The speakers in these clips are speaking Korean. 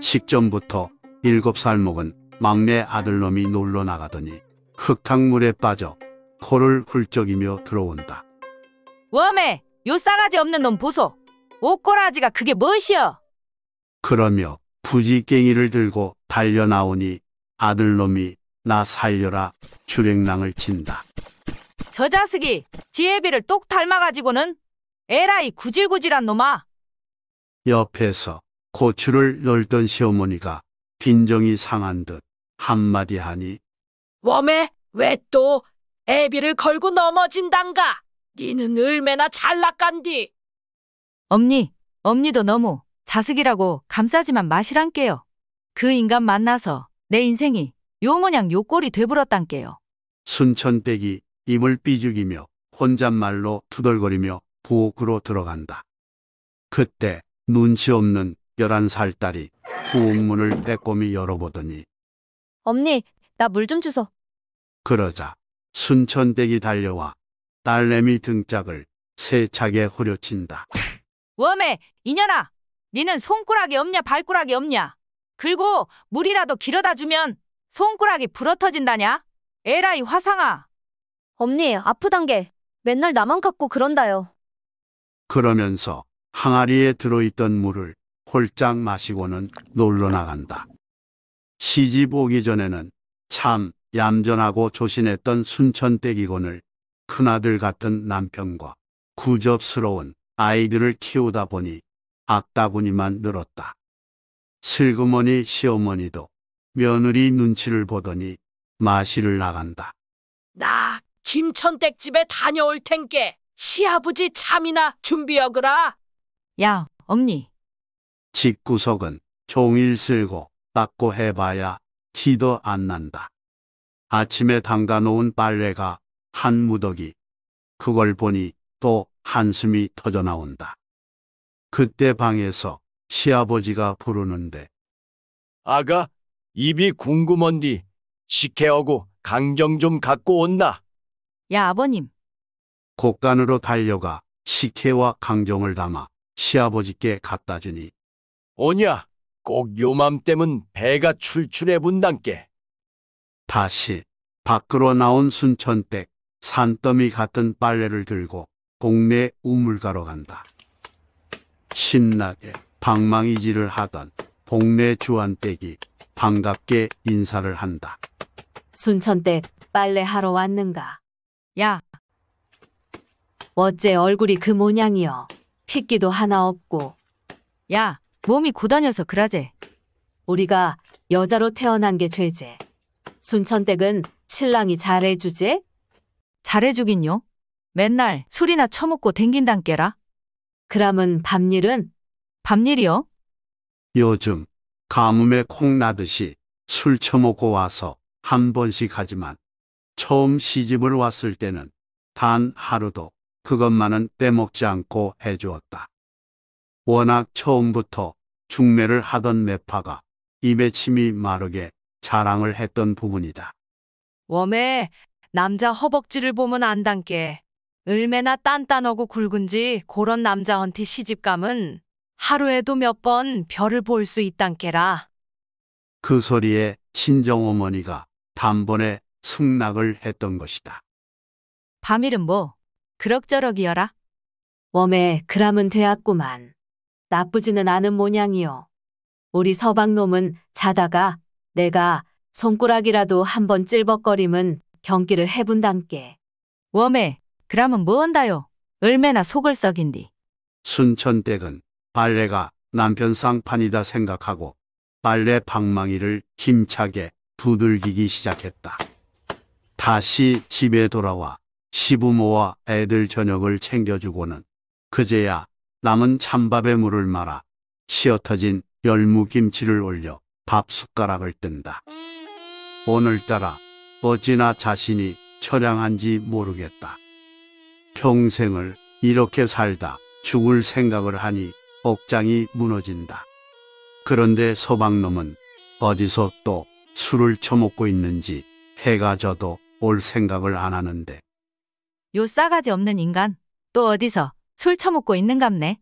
식전부터 일곱 살 먹은 막내 아들놈이 놀러 나가더니 흙탕물에 빠져 코를 훌쩍이며 들어온다. 웜에 요 싸가지 없는 놈 보소. 옷꼬라지가 그게 뭣이여 그러며 부지깽이를 들고 달려 나오니 아들놈이 나 살려라 주랭랑을 친다. 저 자식이 지혜비를 똑 닮아가지고는 에라이 구질구질한 놈아. 옆에서 고추를 널던 시어머니가 빈정이 상한 듯 한마디 하니 웜에 왜또 애비를 걸고 넘어진단가? 니는 얼마나 잘났간디. 엄니, 엄니도 너무 자식이라고 감싸지만 마시란께요. 그 인간 만나서 내 인생이 요모냥 요꼴이 돼버렸단께요. 순천댁이 입을 삐죽이며 혼잣말로 투덜거리며 부엌으로 들어간다. 그때 눈치 없는 열한 살 딸이 후문을 빼꼼히 열어보더니 엄니나 물 좀 주소. 그러자 순천댁이 달려와 딸내미 등짝을 세차게 후려친다. 웜에 이년아, 니는 손가락이 없냐 발가락이 없냐? 그리고 물이라도 길어다 주면 손가락이 불어터진다냐 에라이 화상아. 엄니 아프단 게 맨날 나만 갖고 그런다요. 그러면서 항아리에 들어있던 물을 홀짝 마시고는 놀러 나간다. 시집 오기 전에는 참 얌전하고 조신했던 순천댁이건을 큰아들 같은 남편과 구접스러운 아이들을 키우다 보니 악다구니만 늘었다. 슬그머니 시어머니도 며느리 눈치를 보더니 마시를 나간다. 나 김천댁 집에 다녀올 텐께 시아버지 참이나 준비하거라. 야, 엄니. 집구석은 종일 쓸고 닦고 해봐야 티도 안 난다. 아침에 담가놓은 빨래가 한 무더기. 그걸 보니 또 한숨이 터져나온다. 그때 방에서 시아버지가 부르는데 아가 입이 궁금한디 식혜하고 강정 좀 갖고 온나. 야 아버님, 곡간으로 달려가 식혜와 강정을 담아 시아버지께 갖다 주니 오냐? 꼭요맘때문 배가 출출해 분단께. 다시 밖으로 나온 순천댁 산더미 같은 빨래를 들고 동네 우물가로 간다. 신나게 방망이질을 하던 동네 주한댁이 반갑게 인사를 한다. 순천댁 빨래하러 왔는가? 야, 어째 얼굴이 그모냥이여 핏기도 하나 없고. 야, 몸이 고다녀서 그라제. 우리가 여자로 태어난 게 죄제. 순천댁은 신랑이 잘해주제? 잘해주긴요. 맨날 술이나 처먹고 댕긴단께라. 그람은 밤일은? 밤일이요? 요즘 가뭄에 콩나듯이 술 처먹고 와서 한 번씩 하지만 처음 시집을 왔을 때는 단 하루도 그것만은 떼먹지 않고 해주었다. 워낙 처음부터 중매를 하던 매파가 입에 침이 마르게 자랑을 했던 부분이다. 웜에 남자 허벅지를 보면 안 담게. 을매나 딴딴하고 굵은지 고런 남자헌티 시집감은 하루에도 몇 번 별을 볼 수 있단께라. 그 소리에 친정어머니가 단번에 승낙을 했던 것이다. 밤일은 뭐 그럭저럭이여라. 웜에 그람은 되었구만. 나쁘지는 않은 모양이요. 우리 서방놈은 자다가 내가 손가락이라도 한 번 찔벅거림은 경기를 해본단께 웜에 그러면 뭔다요? 얼마나 속을 썩인디. 순천댁은 빨래가 남편 쌍판이다 생각하고 빨래 방망이를 힘차게 두들기기 시작했다. 다시 집에 돌아와 시부모와 애들 저녁을 챙겨주고는 그제야 남은 찬밥에 물을 말아 시어터진 열무김치를 올려 밥 숟가락을 뜬다. 오늘따라 어찌나 자신이 처량한지 모르겠다. 평생을 이렇게 살다 죽을 생각을 하니 억장이 무너진다. 그런데 소방놈은 어디서 또 술을 처먹고 있는지 해가 져도 올 생각을 안 하는데. 요 싸가지 없는 인간 또 어디서 술 처먹고 있는갑네.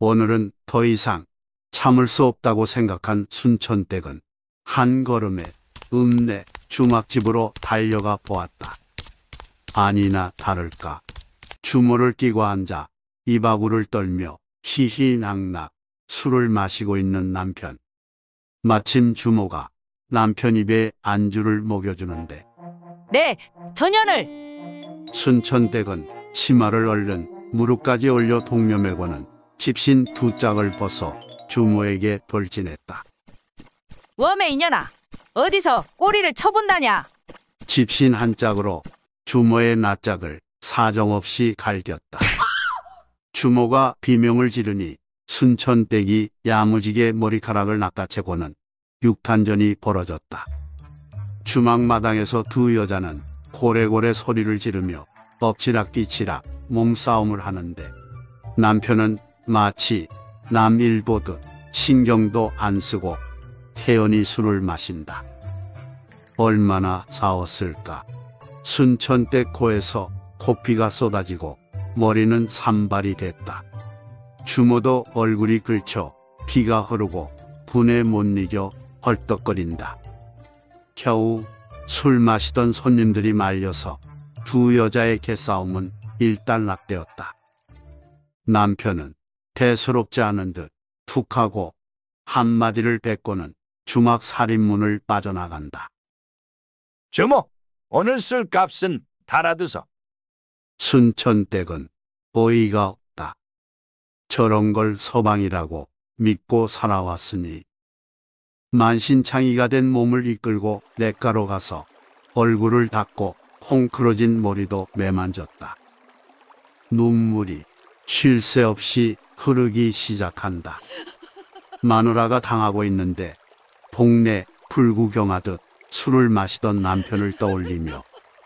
오늘은 더 이상 참을 수 없다고 생각한 순천댁은 한 걸음에 읍내 주막집으로 달려가 보았다. 아니나 다를까 주모를 끼고 앉아 이바구를 떨며 희희낙낙 술을 마시고 있는 남편. 마침 주모가 남편 입에 안주를 먹여주는데 네, 전현을! 순천댁은 치마를 얼른 무릎까지 올려 동묘매고는 집신 두 짝을 벗어 주모에게 돌진했다. 웜에 인년아 어디서 꼬리를 쳐본다냐? 집신 한 짝으로 주모의 낯짝을 사정없이 갈겼다. 주모가 비명을 지르니 순천댁이 야무지게 머리카락을 낚아채고는 육탄전이 벌어졌다. 주막마당에서 두 여자는 고래고래 소리를 지르며 엎치락 뒤치락 몸싸움을 하는데 남편은 마치 남일 보듯 신경도 안 쓰고 태연이 술을 마신다. 얼마나 싸웠을까. 순천대 코에서 코피가 쏟아지고 머리는 산발이 됐다. 주모도 얼굴이 긁혀 피가 흐르고 분에 못 이겨 헐떡거린다. 겨우 술 마시던 손님들이 말려서 두 여자의 개싸움은 일단락되었다. 남편은 대수롭지 않은 듯 툭하고 한마디를 뱉고는 주막 살인문을 빠져나간다. 주모, 오늘 쓸 값은 달아드서. 순천댁은 어이가 없다. 저런 걸 서방이라고 믿고 살아왔으니 만신창이가 된 몸을 이끌고 냇가로 가서 얼굴을 닦고 헝클어진 머리도 매만졌다. 눈물이 쉴 새 없이 흐르기 시작한다. 마누라가 당하고 있는데 동네 불구경하듯 술을 마시던 남편을 떠올리며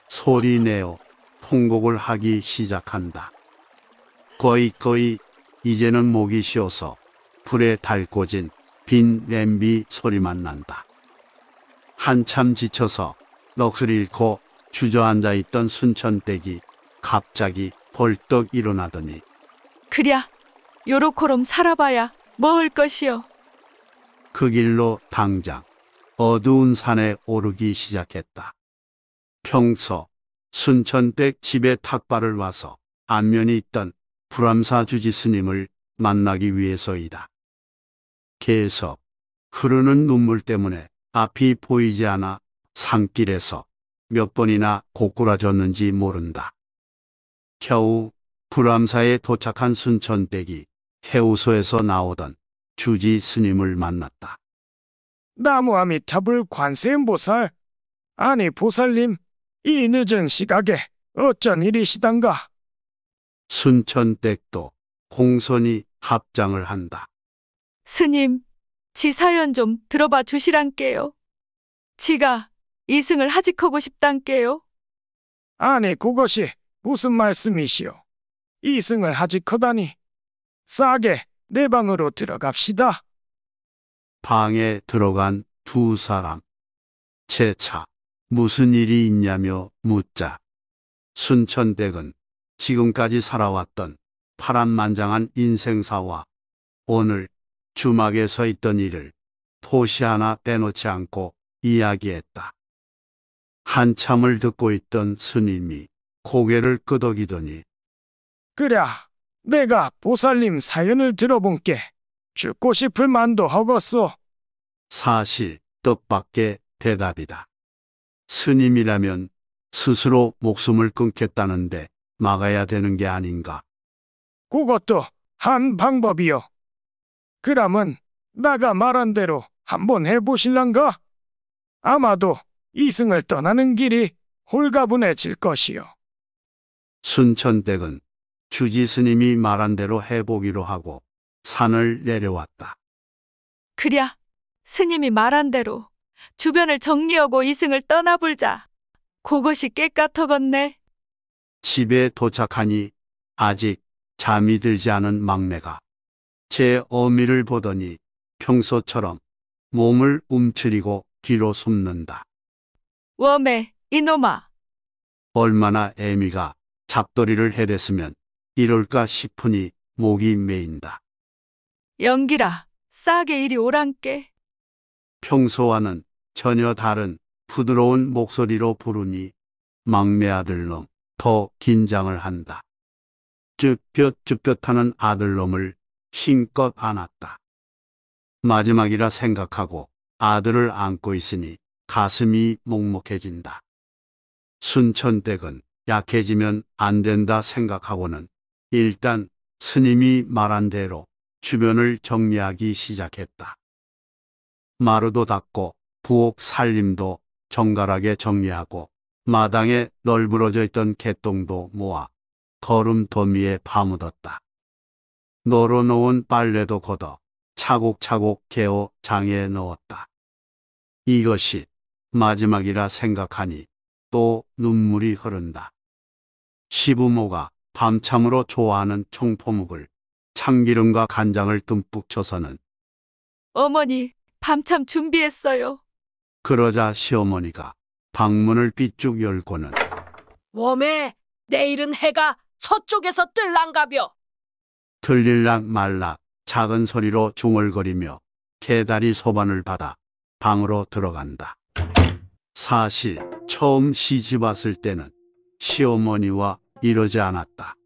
소리내어 통곡을 하기 시작한다. 거의 거의 이제는 목이 쉬어서 불에 달궈진 빈 냄비 소리만 난다. 한참 지쳐서 넋을 잃고 주저앉아 있던 순천댁이 갑자기 벌떡 일어나더니 그랴 요렇게럼 살아봐야 먹을 것이요. 그 길로 당장 어두운 산에 오르기 시작했다. 평소 순천댁 집에 탁발을 와서 안면이 있던 불암사 주지 스님을 만나기 위해서이다. 계속 흐르는 눈물 때문에 앞이 보이지 않아 산길에서 몇 번이나 고꾸라졌는지 모른다. 겨우 불암사에 도착한 순천댁이 해우소에서 나오던 주지 스님을 만났다. 나무함미잡불 관세음보살. 아니 보살님, 이 늦은 시각에 어쩐 일이시단가? 순천댁도 홍선이 합장을 한다. 스님, 지 사연 좀 들어봐 주시란께요. 지가 이승을 하직하고 싶단께요. 아니 그것이 무슨 말씀이시오? 이승을 하지커다니 싸게 내 방으로 들어갑시다. 방에 들어간 두 사람. 재차 무슨 일이 있냐며 묻자. 순천댁은 지금까지 살아왔던 파란만장한 인생사와 오늘 주막에 서 있던 일을 포시 하나 빼놓지 않고 이야기했다. 한참을 듣고 있던 스님이 고개를 끄덕이더니 그랴 내가 보살님 사연을 들어본께 죽고 싶을 만도 허겄소. 사실 뜻밖의 대답이다. 스님이라면 스스로 목숨을 끊겠다는데 막아야 되는 게 아닌가. 그것도 한 방법이요. 그럼은 나가 말한 대로 한번 해보실란가? 아마도 이승을 떠나는 길이 홀가분해질 것이요. 순천댁은 주지 스님이 말한 대로 해보기로 하고 산을 내려왔다. 그랴, 스님이 말한 대로 주변을 정리하고 이승을 떠나불자. 그것이 깨끗하겠네. 집에 도착하니 아직 잠이 들지 않은 막내가 제 어미를 보더니 평소처럼 몸을 움츠리고 뒤로 숨는다. 워메, 이놈아. 얼마나 애미가 잡돌이를 해댔으면 이럴까 싶으니 목이 메인다. 연기라, 싸게 이리 오란께. 평소와는 전혀 다른 부드러운 목소리로 부르니 막내 아들놈 더 긴장을 한다. 쭈뼛쭈뼛하는 아들놈을 힘껏 안았다. 마지막이라 생각하고 아들을 안고 있으니 가슴이 먹먹해진다. 순천댁은 약해지면 안 된다 생각하고는 일단 스님이 말한 대로 주변을 정리하기 시작했다. 마루도 닦고 부엌 살림도 정갈하게 정리하고 마당에 널브러져 있던 개똥도 모아 걸음 더미에 파묻었다. 널어놓은 빨래도 걷어 차곡차곡 개어 장에 넣었다. 이것이 마지막이라 생각하니 또 눈물이 흐른다. 시부모가 밤참으로 좋아하는 청포묵을 참기름과 간장을 듬뿍 줘서는 어머니, 밤참 준비했어요. 그러자 시어머니가 방문을 삐쭉 열고는 워에 내일은 해가 서쪽에서 뜰랑가벼. 들릴락 말락 작은 소리로 중얼거리며 개다리 소반을 받아 방으로 들어간다. 사실 처음 시집 왔을 때는 시어머니와 이러지 않았다.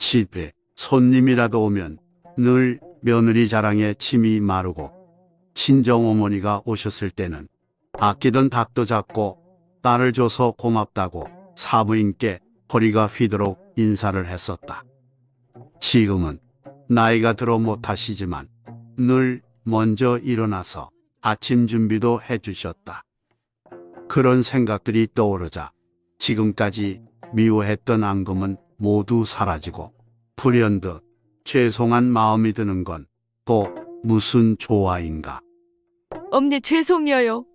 집에 손님이라도 오면 늘 며느리 자랑에 침이 마르고 친정어머니가 오셨을 때는 아끼던 닭도 잡고 딸을 줘서 고맙다고 사부인께 허리가 휘도록 인사를 했었다. 지금은 나이가 들어 못하시지만 늘 먼저 일어나서 아침 준비도 해주셨다. 그런 생각들이 떠오르자 지금까지 미워했던 앙금은 모두 사라지고 불현듯 죄송한 마음이 드는 건 또 무슨 조화인가. 엄니 죄송해요.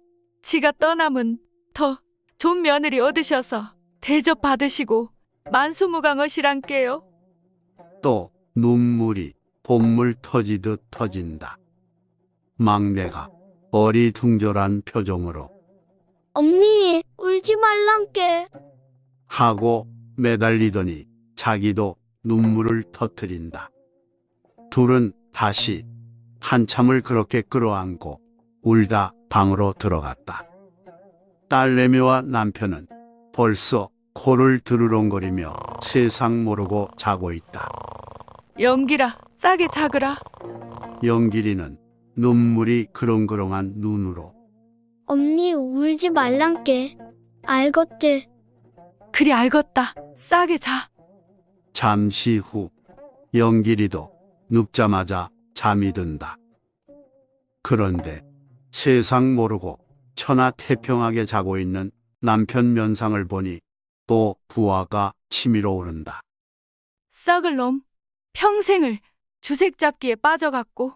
지가 떠남은 더 좋은 며느리 얻으셔서 대접 받으시고 만수무강하시란께요. 또 눈물이 봄물 터지듯 터진다. 막내가 어리둥절한 표정으로 엄니 울지 말란께. 하고 매달리더니 자기도 눈물을 터뜨린다 둘은 다시 한참을 그렇게 끌어안고 울다 방으로 들어갔다. 딸내미와 남편은 벌써 코를 드르렁거리며 세상 모르고 자고 있다. 연기라 싸게 자거라 영길이는 눈물이 그렁그렁한 눈으로 언니 울지 말란게알겠지 그리 알겄다. 싸게 자. 잠시 후 영길이도 눕자마자 잠이 든다. 그런데 세상 모르고 천하 태평하게 자고 있는 남편 면상을 보니 또 부하가 치밀어 오른다. 썩을 놈. 평생을 주색 잡기에 빠져갔고.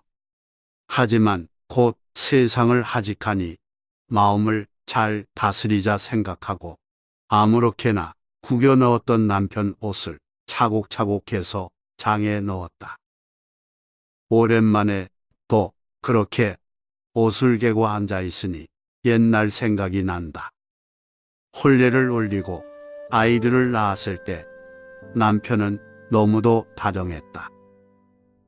하지만 곧 세상을 하직하니 마음을 잘 다스리자 생각하고 아무렇게나 구겨 넣었던 남편 옷을 차곡차곡 해서 장에 넣었다. 오랜만에 또 그렇게 옷을 개고 앉아 있으니 옛날 생각이 난다. 혼례를 올리고 아이들을 낳았을 때 남편은 너무도 다정했다.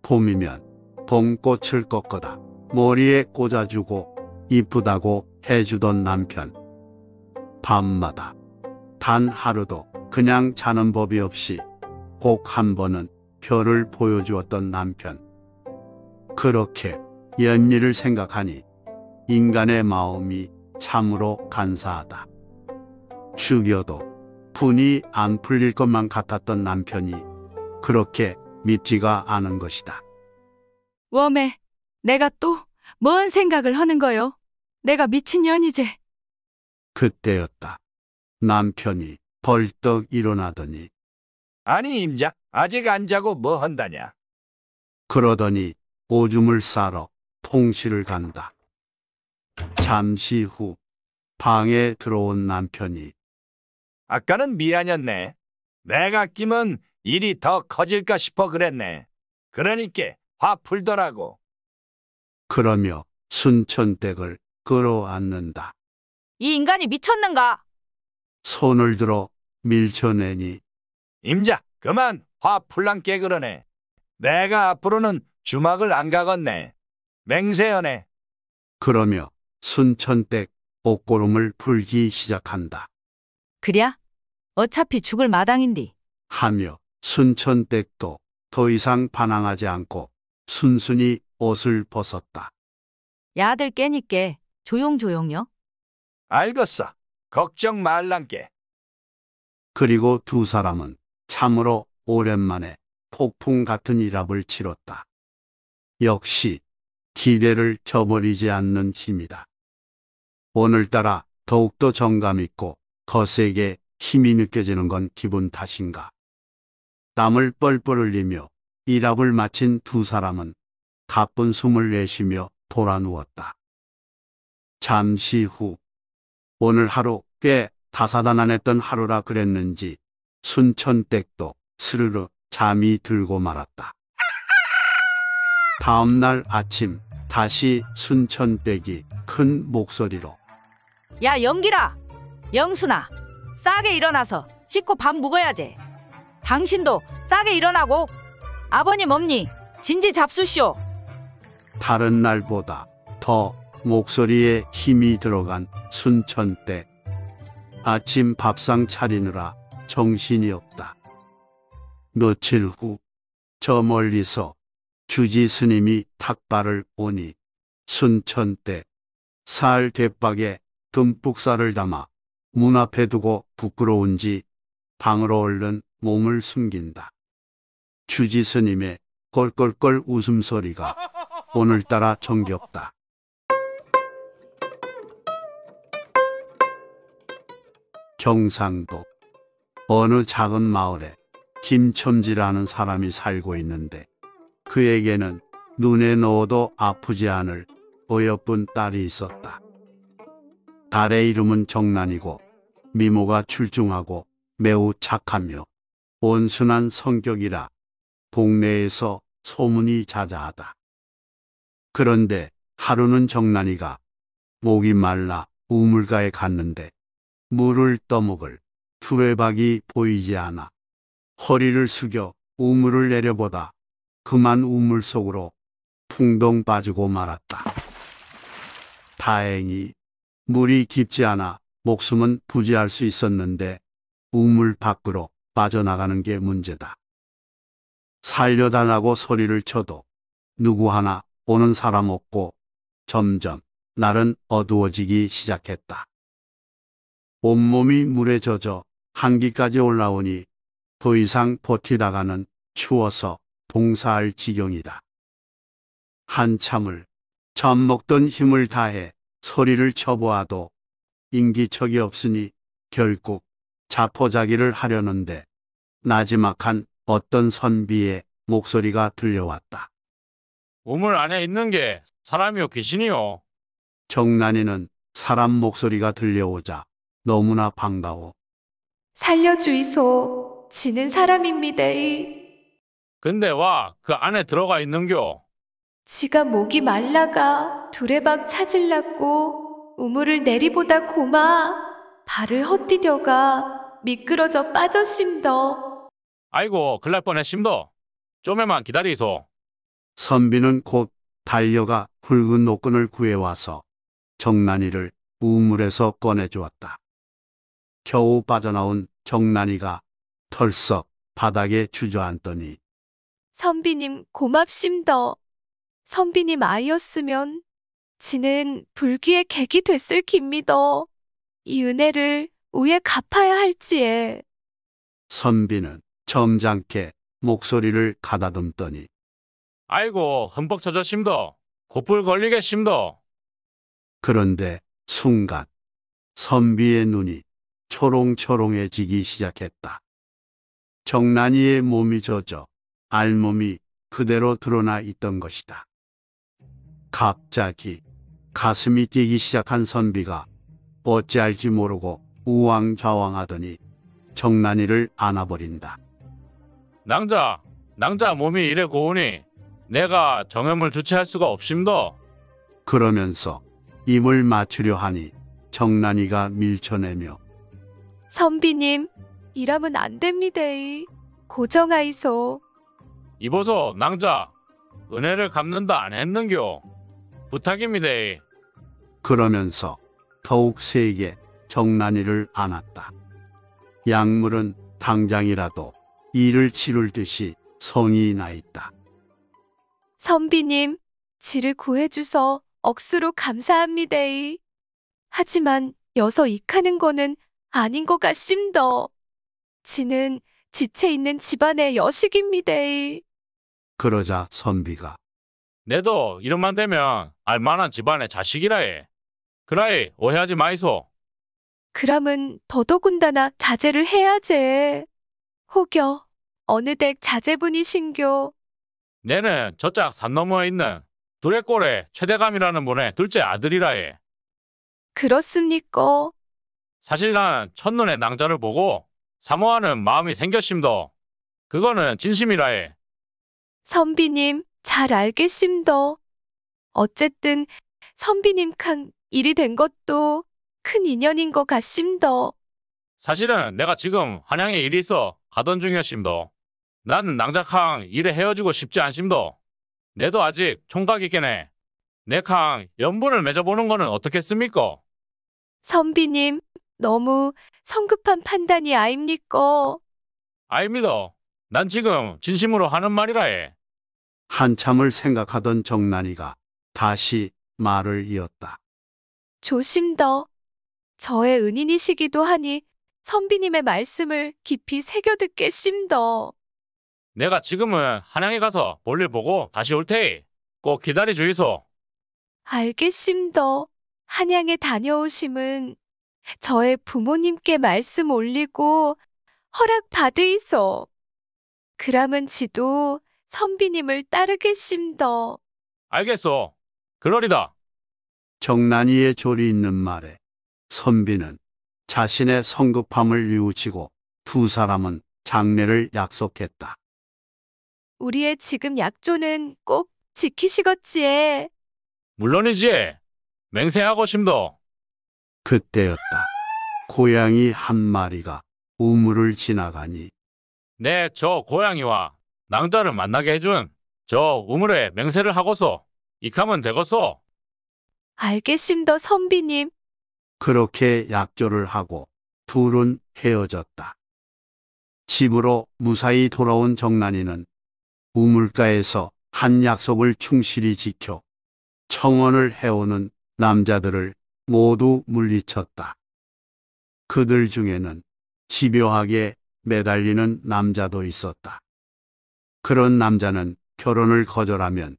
봄이면 봄꽃을 꺾어다 머리에 꽂아주고 이쁘다고 해주던 남편. 밤마다 단 하루도 그냥 자는 법이 없이 꼭 한 번은 별을 보여주었던 남편. 그렇게 연일를 생각하니 인간의 마음이 참으로 간사하다. 죽여도 분이 안 풀릴 것만 같았던 남편이 그렇게 믿지가 않은 것이다. 웜에 내가 또 뭔 생각을 하는 거요? 내가 미친년이제. 그때였다. 남편이 벌떡 일어나더니 아니 임자 아직 안 자고 뭐 한다냐. 그러더니 오줌을 싸러 통실을 간다. 잠시 후 방에 들어온 남편이 아까는 미안했네. 내가 끼면 일이 더 커질까 싶어 그랬네. 그러니까 화 풀더라고. 그러며 순천댁을 끌어안는다. 이 인간이 미쳤는가? 손을 들어 밀쳐내니 임자, 그만 화 풀랑 깨그러네. 내가 앞으로는 주막을 안 가겠네. 맹세연에 그러며 순천댁 옷고름을 풀기 시작한다 그랴? 어차피 죽을 마당인디. 하며 순천댁도 더 이상 반항하지 않고 순순히 옷을 벗었다. 야들 깨니께 조용조용요. 알겠어. 걱정 말란께 그리고 두 사람은 참으로 오랜만에 폭풍 같은 일합을 치렀다. 역시 기대를 저버리지 않는 힘이다. 오늘따라 더욱더 정감 있고 거세게 힘이 느껴지는 건 기분 탓인가. 땀을 뻘뻘 흘리며 일합을 마친 두 사람은 가쁜 숨을 내쉬며 돌아 누웠다. 잠시 후 오늘 하루 꽤 다사다난했던 하루라 그랬는지 순천댁도 스르르 잠이 들고 말았다. 다음 날 아침 다시 순천댁이 큰 목소리로 야 영기라 영순아 싸게 일어나서 씻고 밥 먹어야지 당신도 싸게 일어나고 아버님 엄니 진지 잡수시오 다른 날보다 더 목소리에 힘이 들어간 순천때 아침 밥상 차리느라 정신이 없다. 며칠 후, 저 멀리서 주지 스님이 탁발을 오니 순천때 살 대박에 듬뿍 살을 담아 문 앞에 두고 부끄러운지 방으로 얼른 몸을 숨긴다. 주지 스님의 껄껄껄 웃음소리가 오늘따라 정겹다. 경상도 어느 작은 마을에 김첨지라는 사람이 살고 있는데 그에게는 눈에 넣어도 아프지 않을 어여쁜 딸이 있었다. 딸의 이름은 정란이고 미모가 출중하고 매우 착하며 온순한 성격이라 동네에서 소문이 자자하다. 그런데 하루는 정란이가 목이 말라 우물가에 갔는데 물을 떠먹을 투레박이 보이지 않아 허리를 숙여 우물을 내려보다 그만 우물 속으로 풍덩 빠지고 말았다. 다행히 물이 깊지 않아 목숨은 부지할 수 있었는데 우물 밖으로 빠져나가는 게 문제다. 살려달라고 소리를 쳐도 누구 하나 오는 사람 없고 점점 날은 어두워지기 시작했다. 온몸이 물에 젖어 한기까지 올라오니 더 이상 버티다가는 추워서 봉사할 지경이다. 한참을 잠 먹던 힘을 다해 소리를 쳐보아도 인기척이 없으니 결국 자포자기를 하려는데 나지막한 어떤 선비의 목소리가 들려왔다. 우물 안에 있는 게 사람이요 귀신이요. 정난이는 사람 목소리가 들려오자 너무나 반가워. 살려주이소. 지는 사람입니다이. 근데 와, 그 안에 들어가 있는겨. 지가 목이 말라가 두레박 찾을라고 우물을 내리보다 고마 발을 헛디뎌가 미끄러져 빠졌심더 아이고, 큰날 뻔했심도. 좀에만 기다리소. 선비는 곧 달려가 굵은 노끈을 구해와서 정난이를 우물에서 꺼내주었다. 겨우 빠져나온 정난이가 털썩 바닥에 주저앉더니 선비님 고맙심더. 선비님 아이였으면 지는 불귀의 객이 됐을 깁니다. 이 은혜를 우에 갚아야 할지에. 선비는 점잖게 목소리를 가다듬더니 아이고 흠뻑 젖었심도 곧불 걸리겠심도 그런데 순간 선비의 눈이 초롱초롱해지기 시작했다. 정난이의 몸이 젖어 알몸이 그대로 드러나 있던 것이다. 갑자기 가슴이 뛰기 시작한 선비가 어찌할지 모르고 우왕좌왕하더니 정난이를 안아버린다. 낭자, 낭자 몸이 이래 고우니 내가 정염을 주체할 수가 없심도. 그러면서 입을 맞추려 하니 정난이가 밀쳐내며 선비님, 이러면 안 됩니다이. 고정하이소. 이보소 낭자 은혜를 갚는다 안 했는겨 부탁입니다 그러면서 더욱 세게 정난이를 안았다. 약물은 당장이라도 이를 치룰 듯이 성이 나 있다. 선비님, 지를 구해주서 억수로 감사합니다 하지만 여서 익하는 거는 아닌 것 같심더. 지는 지체 있는 집안의 여식입니다 그러자 선비가 내도 이름만 되면 알만한 집안의 자식이라 해. 그라이 오해하지 마이소. 그럼은 더더군다나 자제를 해야제. 혹여 어느 댁 자제분이신교. 내는 저짝 산 너머에 있는 두레꼴의 최대감이라는 분의 둘째 아들이라 해. 그렇습니까? 사실 난 첫눈에 낭자를 보고 사모하는 마음이 생겼심도. 그거는 진심이라해. 선비님, 잘 알겠심도. 어쨌든 선비님 캉 일이 된 것도 큰 인연인 것 같심도. 사실은 내가 지금 한양에 일이 있어 가던 중이었심도. 나는 낭자캉 일에 헤어지고 싶지 않심도. 내도 아직 총각이겠네. 내캉 연분을 맺어보는 거는 어떻겠습니까? 선비님, 너무 성급한 판단이 아닙니까? 아닙니다. 난 지금 진심으로 하는 말이라 해. 한참을 생각하던 정난이가 다시 말을 이었다. 조심더. 저의 은인이시기도 하니 선비님의 말씀을 깊이 새겨 듣게심더 내가 지금은 한양에 가서 볼일 보고 다시 올 테이. 꼭 기다려 주이소. 알겠심더. 한양에 다녀오심은 저의 부모님께 말씀 올리고 허락 받으이소. 그람은 지도 선비님을 따르겠심더. 알겠소. 그러리다. 정난이의 조리 있는 말에 선비는 자신의 성급함을 뉘우치고 두 사람은 장례를 약속했다. 우리의 지금 약조는 꼭 지키시겠지에. 물론이지. 맹세하고 심도. 그때였다. 고양이 한 마리가 우물을 지나가니 네, 저 고양이와 낭자를 만나게 해준 저 우물에 맹세를 하고서 이카면 되겠소. 알겠심더 선비님. 그렇게 약조를 하고 둘은 헤어졌다. 집으로 무사히 돌아온 정난이는 우물가에서 한 약속을 충실히 지켜 청원을 해오는 남자들을 모두 물리쳤다. 그들 중에는 집요하게 매달리는 남자도 있었다. 그런 남자는 결혼을 거절하면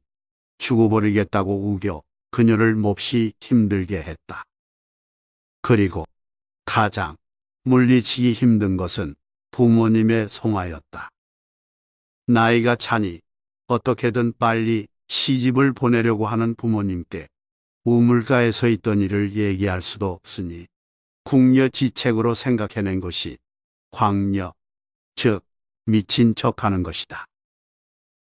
죽어버리겠다고 우겨 그녀를 몹시 힘들게 했다. 그리고 가장 물리치기 힘든 것은 부모님의 송화였다 나이가 차니 어떻게든 빨리 시집을 보내려고 하는 부모님께 우물가에서 있던 일을 얘기할 수도 없으니 궁녀지책으로 생각해낸 것이 광녀, 즉 미친 척하는 것이다.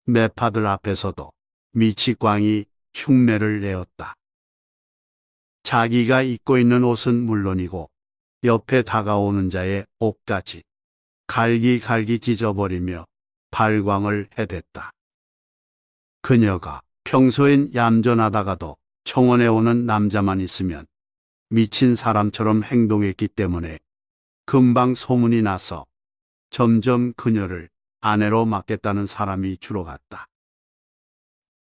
매파들 앞에서도 미치광이 흉내를 내었다. 자기가 입고 있는 옷은 물론이고 옆에 다가오는 자의 옷까지 갈기갈기 찢어버리며 발광을 해댔다. 그녀가 평소엔 얌전하다가도 청원에 오는 남자만 있으면 미친 사람처럼 행동했기 때문에 금방 소문이 나서 점점 그녀를 아내로 맡겠다는 사람이 줄어갔다.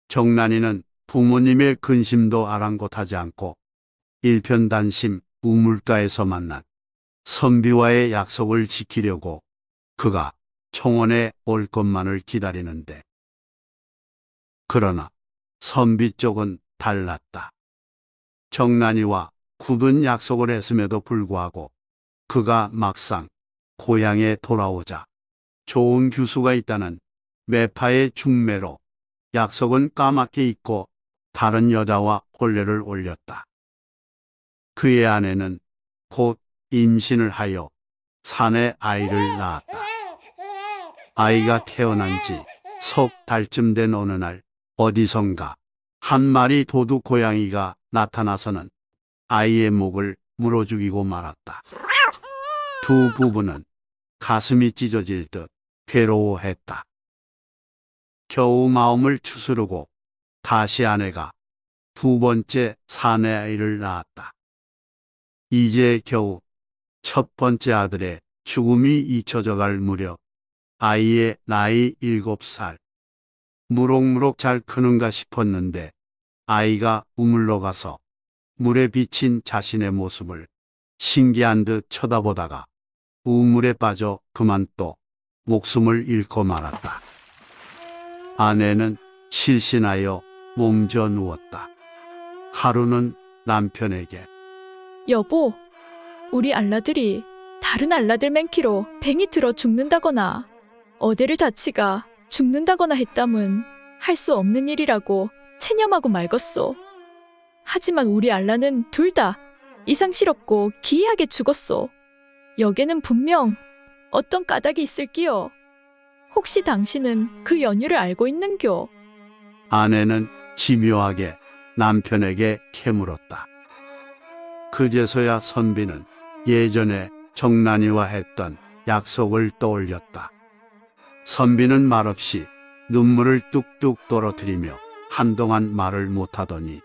정란이는 부모님의 근심도 아랑곳하지 않고 일편단심 우물가에서 만난 선비와의 약속을 지키려고 그가 청원에 올 것만을 기다리는데 그러나 선비 쪽은 달랐다. 정난이와 굳은 약속을 했음에도 불구하고 그가 막상 고향에 돌아오자 좋은 규수가 있다는 매파의 중매로 약속은 까맣게 잊고 다른 여자와 혼례를 올렸다. 그의 아내는 곧 임신을 하여 산에 아이를 낳았다. 아이가 태어난 지 석 달쯤 된 어느 날 어디선가 한 마리 도둑 고양이가 나타나서는 아이의 목을 물어 죽이고 말았다. 두 부부는 가슴이 찢어질 듯 괴로워했다. 겨우 마음을 추스르고 다시 아내가 두 번째 사내 아이를 낳았다. 이제 겨우 첫 번째 아들의 죽음이 잊혀져 갈 무렵 아이의 나이 일곱 살 무럭무럭 잘 크는가 싶었는데 아이가 우물러 가서 물에 비친 자신의 모습을 신기한 듯 쳐다보다가 우물에 빠져 그만 또 목숨을 잃고 말았다. 아내는 실신하여 몸져 누웠다. 하루는 남편에게 여보, 우리 알라들이 다른 알라들 맹키로 뱅이 들어 죽는다거나 어대를 다치가 죽는다거나 했다면 할 수 없는 일이라고 체념하고 말겠소. 하지만 우리 알라는 둘 다이상실없고 기이하게 죽었소. 여기는 에 분명 어떤 까닭이 있을기요. 혹시 당신은 그 연유를 알고 있는겨? 아내는 기묘하게 남편에게 캐물었다. 그제서야 선비는 예전에 정난이와 했던 약속을 떠올렸다. 선비는 말없이 눈물을 뚝뚝 떨어뜨리며 한동안 말을 못하더니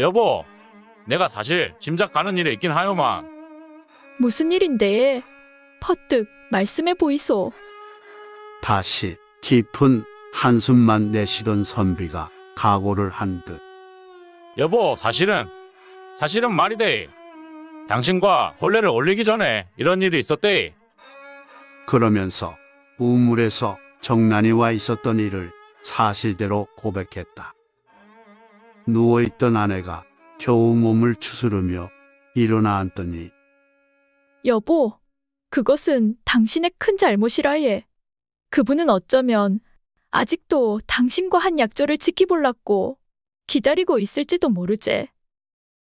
여보, 내가 사실 짐작 가는 일에 있긴 하요만. 무슨 일인데? 퍼뜩 말씀해 보이소. 다시 깊은 한숨만 내쉬던 선비가 각오를 한듯 여보, 사실은, 사실은 말이 돼. 당신과 혼례를 올리기 전에 이런 일이 있었대. 그러면서 우물에서 정난이 와 있었던 일을 사실대로 고백했다. 누워있던 아내가 겨우 몸을 추스르며 일어나 앉더니 여보, 그것은 당신의 큰 잘못이라예. 그분은 어쩌면 아직도 당신과 한 약조를 지키볼랐고 기다리고 있을지도 모르제.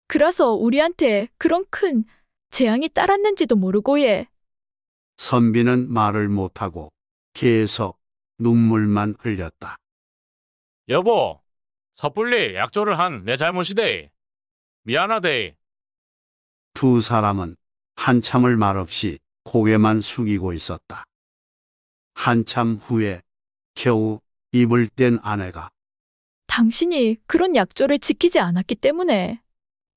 그래서 우리한테 그런 큰 재앙이 따랐는지도 모르고예. 선비는 말을 못하고 계속 눈물만 흘렸다. 여보, 섣불리 약조를 한 내 잘못이데. 미안하데. 두 사람은 한참을 말없이 고개만 숙이고 있었다. 한참 후에 겨우 입을 뗀 아내가 당신이 그런 약조를 지키지 않았기 때문에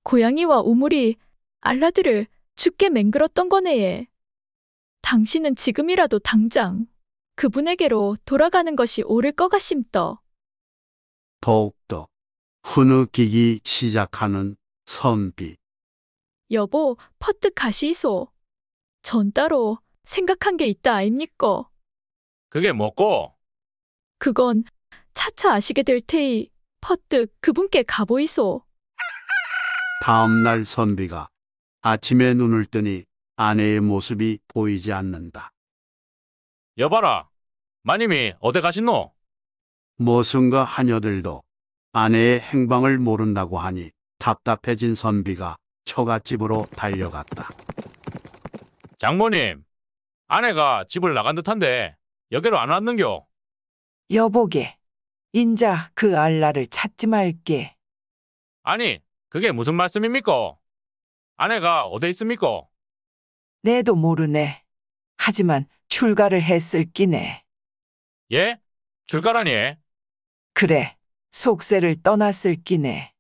고양이와 우물이 알라드를 죽게 맹글었던 거네 당신은 지금이라도 당장 그분에게로 돌아가는 것이 옳을 것같 심떠. 더욱더 흐느끼기 시작하는 선비. 여보, 퍼뜩 가시소. 전 따로 생각한 게 있다 아입니까? 그게 뭐고? 그건 차차 아시게 될 테이 퍼뜩 그분께 가보이소. 다음날 선비가 아침에 눈을 뜨니 아내의 모습이 보이지 않는다. 여봐라, 마님이 어디 가신노? 모순과 하녀들도 아내의 행방을 모른다고 하니 답답해진 선비가 처갓집으로 달려갔다. 장모님, 아내가 집을 나간 듯한데 여기로 안 왔는겨. 여보게, 인자 그 알라를 찾지 말게. 아니, 그게 무슨 말씀입니까? 아내가 어디 있습니까? 내도 모르네. 하지만 출가를 했을 끼네. 예? 출가라니? 그래, 속세를 떠났을 끼네.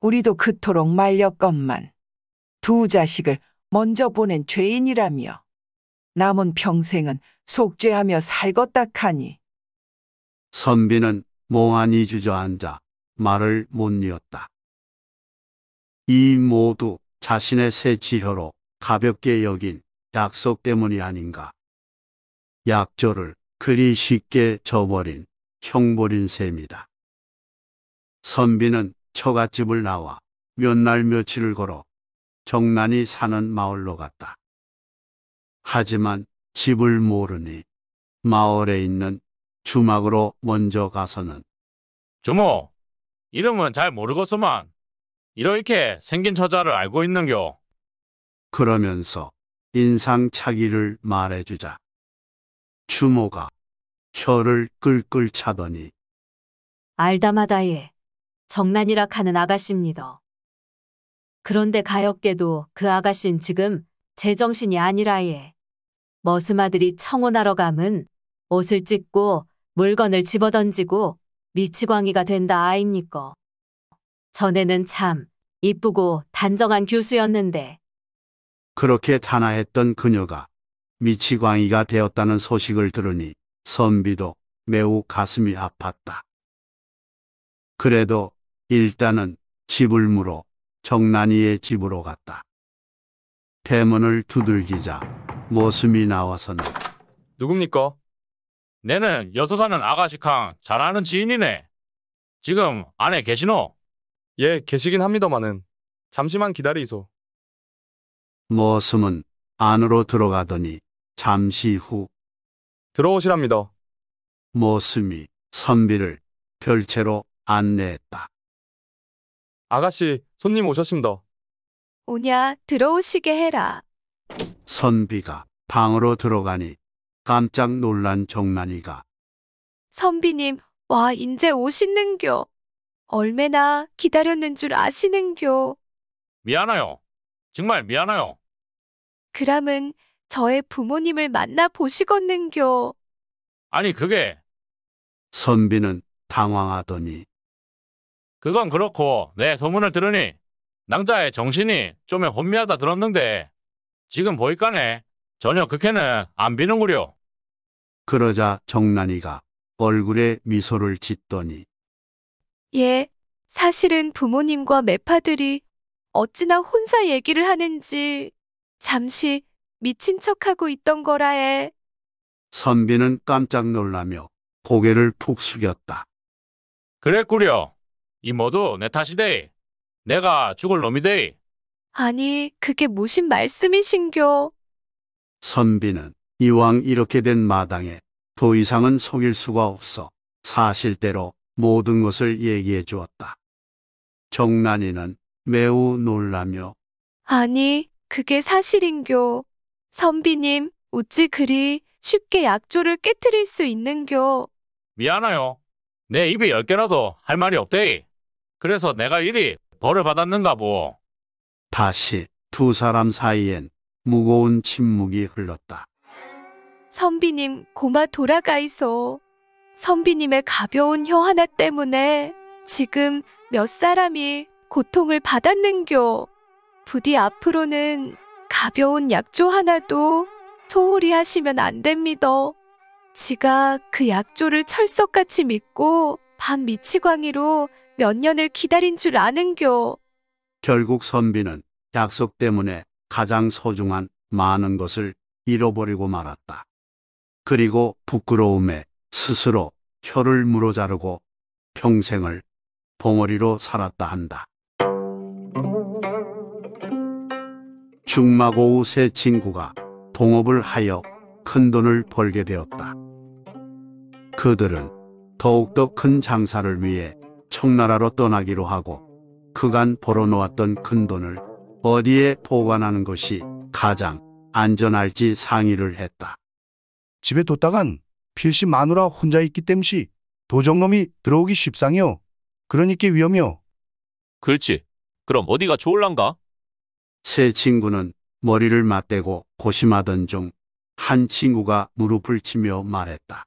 우리도 그토록 말렸건만 두 자식을 먼저 보낸 죄인이라며 남은 평생은 속죄하며 살겄다 하니 선비는 몽환히 뭐 주저앉아 말을 못 이었다. 이 모두 자신의 새 지효로 가볍게 여긴 약속 때문이 아닌가. 약조를 그리 쉽게 저버린 형벌인 셈이다. 선비는 처갓집을 나와 몇 날 며칠을 걸어 정난이 사는 마을로 갔다. 하지만 집을 모르니 마을에 있는 주막으로 먼저 가서는 주모, 이름은 잘 모르겠소만 이렇게 생긴 처자를 알고 있는겨. 그러면서 인상차기를 말해주자. 주모가 혀를 끌끌 차더니 알다마다에 예, 정난이라 하는 아가씨입니다. 그런데 가엾게도 그 아가씨는 지금 제정신이 아니라에 예, 머슴아들이 청혼하러 감은 옷을 찢고 물건을 집어던지고 미치광이가 된다 아입니까. 전에는 참 이쁘고 단정한 교수였는데 그렇게 탄화했던 그녀가 미치광이가 되었다는 소식을 들으니 선비도 매우 가슴이 아팠다. 그래도 일단은 집을 물어 정난이의 집으로 갔다. 대문을 두들기자 모습이 나와서는 누굽니까? 내는 여서사는 아가씨캉 잘 아는 지인이네. 지금 안에 계시노? 예, 계시긴 합니다마는 잠시만 기다리소. 모습은 안으로 들어가더니 잠시 후 들어오시랍니다. 모슴이 선비를 별채로 안내했다. 아가씨, 손님 오셨습니다. 오냐, 들어오시게 해라. 선비가 방으로 들어가니 깜짝 놀란 정난이가 선비님, 와, 인제 오시는겨. 얼마나 기다렸는 줄 아시는겨. 미안해요. 정말 미안해요. 그람은 저의 부모님을 만나 보시겠는교 아니, 그게, 선비는 당황하더니 그건 그렇고, 내 소문을 들으니, 낭자의 정신이 좀에 혼미하다 들었는데, 지금 보이까네 전혀 그렇게는 안 비는구려. 그러자 정란이가 얼굴에 미소를 짓더니 예, 사실은 부모님과 매파들이 어찌나 혼사 얘기를 하는지 잠시 미친 척하고 있던 거라에. 선비는 깜짝 놀라며 고개를 푹 숙였다. 그랬구려. 이 모두 내 탓이데. 내가 죽을 놈이데. 아니, 그게 무슨 말씀이신교? 선비는 이왕 이렇게 된 마당에 더 이상은 속일 수가 없어 사실대로 모든 것을 얘기해 주었다. 정난이는 매우 놀라며 아니, 그게 사실인교. 선비님, 우찌 그리 쉽게 약조를 깨뜨릴 수있는교 미안해요. 내 입이 열 개라도 할 말이 없대. 그래서 내가 이리 벌을 받았는가 보. 다시 두 사람 사이엔 무거운 침묵이 흘렀다. 선비님, 고마 돌아가이소. 선비님의 가벼운 혀 하나 때문에 지금 몇 사람이 고통을 받았는겨. 부디 앞으로는 가벼운 약조 하나도 소홀히 하시면 안 됩니다. 지가 그 약조를 철석같이 믿고 밤 미치광이로 몇 년을 기다린 줄 아는겨. 결국 선비는 약속 때문에 가장 소중한 많은 것을 잃어버리고 말았다. 그리고 부끄러움에 스스로 혀를 물어자르고 평생을 봉어리로 살았다 한다. 중마고우 세 친구가 동업을 하여 큰 돈을 벌게 되었다. 그들은 더욱더 큰 장사를 위해 청나라로 떠나기로 하고 그간 벌어놓았던 큰 돈을 어디에 보관하는 것이 가장 안전할지 상의를 했다. 집에 뒀다간 필시 마누라 혼자 있기 땜시 도적놈이 들어오기 쉽상이요. 그러니께 위험이요. 그렇지. 그럼 어디가 좋을란가? 세 친구는 머리를 맞대고 고심하던 중 한 친구가 무릎을 치며 말했다.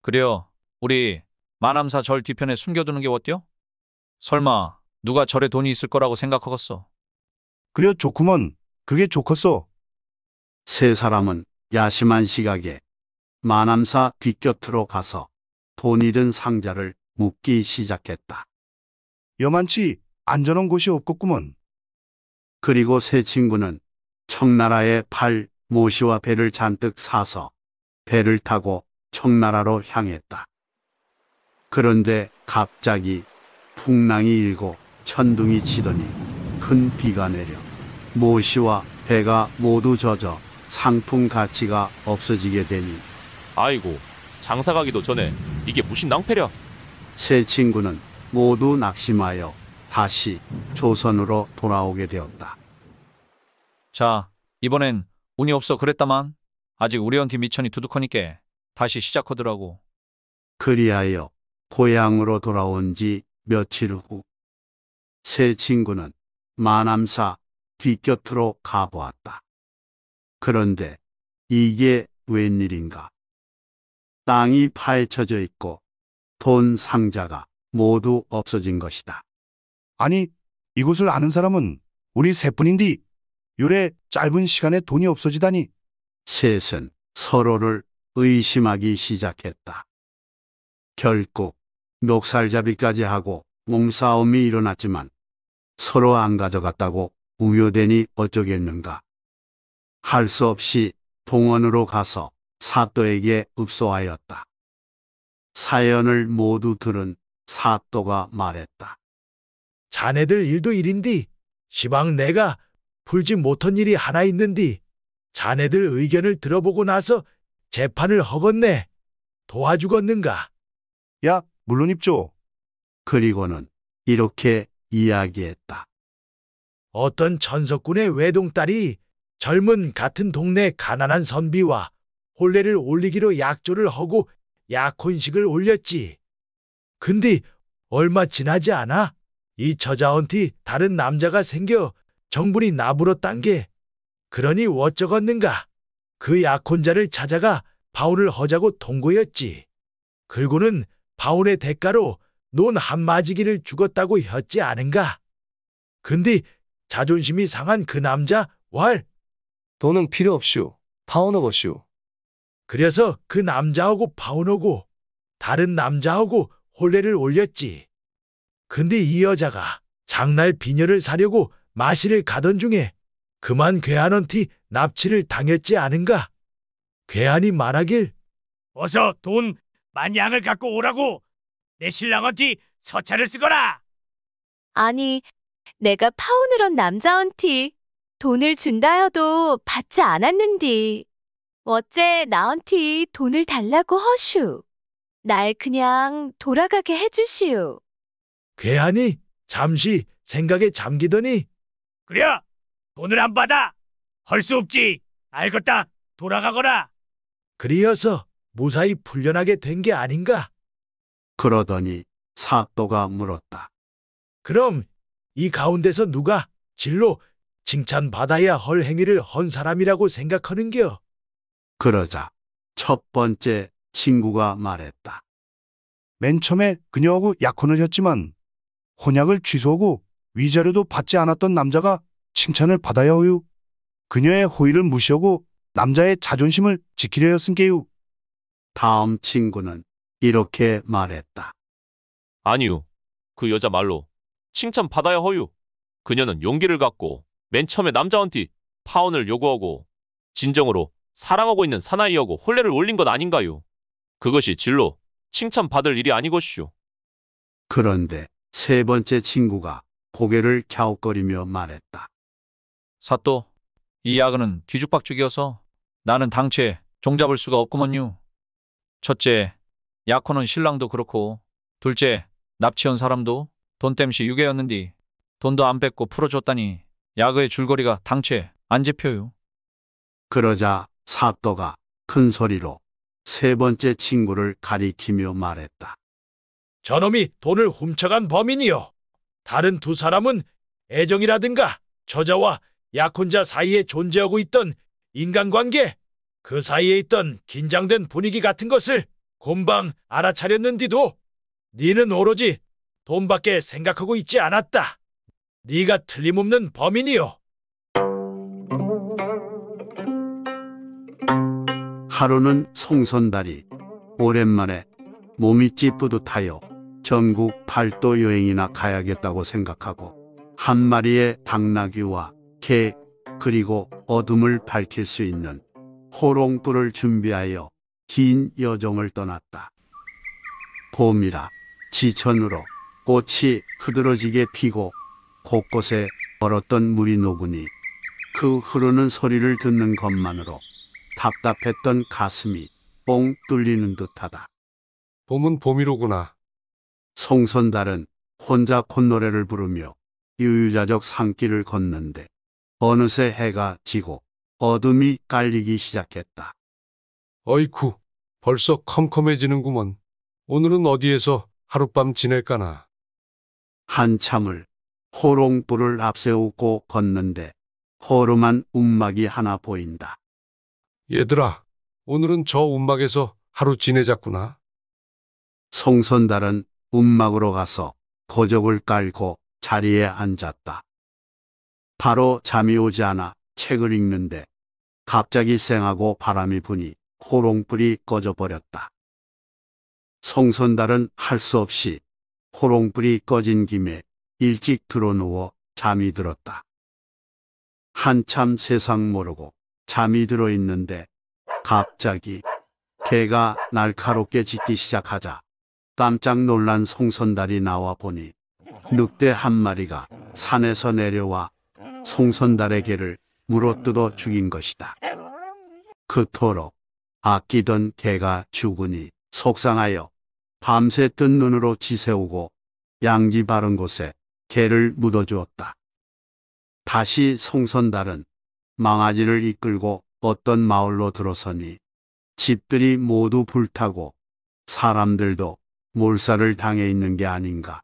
그래요. 우리 마남사 절 뒤편에 숨겨두는 게 어때요? 설마 누가 절에 돈이 있을 거라고 생각하겠어? 그래 좋구먼. 그게 좋겠어. 세 사람은 야심한 시각에 마남사 뒷곁으로 가서 돈이 든 상자를 묶기 시작했다. 여만치 안전한 곳이 없겠구먼. 그리고 세 친구는 청나라의 팔, 모시와 배를 잔뜩 사서 배를 타고 청나라로 향했다. 그런데 갑자기 풍랑이 일고 천둥이 치더니 큰 비가 내려 모시와 배가 모두 젖어 상품 가치가 없어지게 되니 아이고 장사 가기도 전에 이게 무슨 낭패랴 세 친구는 모두 낙심하여 다시 조선으로 돌아오게 되었다. 자, 이번엔 운이 없어 그랬다만 아직 우리 원팀 미천이 두둑하니까 다시 시작하더라고. 그리하여 고향으로 돌아온 지 며칠 후, 새 친구는 마남사 뒷곁으로 가보았다. 그런데 이게 웬일인가? 땅이 파헤쳐져 있고 돈 상자가 모두 없어진 것이다. 아니, 이곳을 아는 사람은 우리 세뿐인디. 요래 짧은 시간에 돈이 없어지다니. 셋은 서로를 의심하기 시작했다. 결국 녹살잡이까지 하고 몸싸움이 일어났지만 서로 안 가져갔다고 우려되니 어쩌겠는가. 할 수 없이 동원으로 가서 사또에게 읍소하였다. 사연을 모두 들은 사또가 말했다. 자네들 일도 일인디 시방 내가 풀지 못한 일이 하나 있는디 자네들 의견을 들어보고 나서 재판을 허겄네 도와주겄는가 야, 물론 입죠. 그리고는 이렇게 이야기했다. 어떤 천석군의 외동딸이 젊은 같은 동네 가난한 선비와 혼례를 올리기로 약조를 하고 약혼식을 올렸지. 근데 얼마 지나지 않아 이저자한티 다른 남자가 생겨 정분이 나부러 딴게 그러니 어쩌겄는가. 그 약혼자를 찾아가 바울을 허자고 동고였지. 글고는 바울의 대가로 논 한마지기를 죽었다고 했지 않은가. 근데 자존심이 상한 그 남자 왈. 돈은 필요 없슈. 파오너버슈 그래서 그 남자하고 파오너고 다른 남자하고 홀례를 올렸지. 근데 이 여자가 장날 비녀를 사려고 마실을 가던 중에 그만 괴한한티 납치를 당했지 않은가? 괴한이 말하길 어서 돈 만냥을 갖고 오라고 내신랑한티서찰을 쓰거라. 아니, 내가 파혼으론남자한티 돈을 준다 해도 받지 않았는디. 어째 나한티 돈을 달라고 허슈. 날 그냥 돌아가게 해주시오. 괴한이 잠시 생각에 잠기더니 그래 돈을 안 받아 헐 수 없지 알겠다 돌아가거라 그리어서 무사히 풀려나게 된 게 아닌가 그러더니 사또가 물었다. 그럼 이 가운데서 누가 진로 칭찬받아야 헐 행위를 헌 사람이라고 생각하는겨 그러자 첫 번째 친구가 말했다. 맨 처음에 그녀하고 약혼을 했지만 혼약을 취소하고 위자료도 받지 않았던 남자가 칭찬을 받아야 허유. 그녀의 호의를 무시하고 남자의 자존심을 지키려 했은게요 다음 친구는 이렇게 말했다. 아니요. 그 여자 말로 칭찬 받아야 허유. 그녀는 용기를 갖고 맨 처음에 남자한테 파혼을 요구하고 진정으로 사랑하고 있는 사나이하고 혼례를 올린 것 아닌가요? 그것이 진로 칭찬 받을 일이 아니것이오. 그런데 세 번째 친구가 고개를 갸웃거리며 말했다. 사또, 이 야근은 뒤죽박죽이어서 나는 당최 종잡을 수가 없구먼요. 첫째, 약혼은 신랑도 그렇고 둘째, 납치한 사람도 돈 땜시 유괴였는디 돈도 안 뺏고 풀어줬다니 야그의 줄거리가 당최 안 잡혀요. 그러자 사또가 큰 소리로 세 번째 친구를 가리키며 말했다. 저놈이 돈을 훔쳐간 범인이요. 다른 두 사람은 애정이라든가 저자와 약혼자 사이에 존재하고 있던 인간관계, 그 사이에 있던 긴장된 분위기 같은 것을 곰방 알아차렸는디도 니는 오로지 돈밖에 생각하고 있지 않았다. 니가 틀림없는 범인이요. 하루는 송선달이 오랜만에 몸이 찌뿌듯하여 전국 팔도 여행이나 가야겠다고 생각하고 한 마리의 당나귀와 개 그리고 어둠을 밝힐 수 있는 호롱불을 준비하여 긴 여정을 떠났다. 봄이라 지천으로 꽃이 흐드러지게 피고 곳곳에 얼었던 물이 녹으니 그 흐르는 소리를 듣는 것만으로 답답했던 가슴이 뽕 뚫리는 듯하다. 봄은 봄이로구나. 송선달은 혼자 콧노래를 부르며 유유자적 산길을 걷는데 어느새 해가 지고 어둠이 깔리기 시작했다. 어이쿠, 벌써 컴컴해지는구먼. 오늘은 어디에서 하룻밤 지낼까나. 한참을 호롱불을 앞세우고 걷는데 허름한 움막이 하나 보인다. 얘들아, 오늘은 저 움막에서 하루 지내자꾸나. 송선달은 움막으로 가서 거적을 깔고 자리에 앉았다. 바로 잠이 오지 않아 책을 읽는데 갑자기 생하고 바람이 부니 호롱불이 꺼져버렸다. 송선달은 할 수 없이 호롱불이 꺼진 김에 일찍 들어누워 잠이 들었다. 한참 세상 모르고 잠이 들어 있는데 갑자기 개가 날카롭게 짖기 시작하자 깜짝 놀란 송선달이 나와 보니 늑대 한 마리가 산에서 내려와 송선달의 개를 물어뜯어 죽인 것이다. 그토록 아끼던 개가 죽으니 속상하여 밤새 뜬 눈으로 지새우고 양지 바른 곳에 개를 묻어주었다. 다시 송선달은 망아지를 이끌고 어떤 마을로 들어서니 집들이 모두 불타고 사람들도 몰살을 당해 있는 게 아닌가.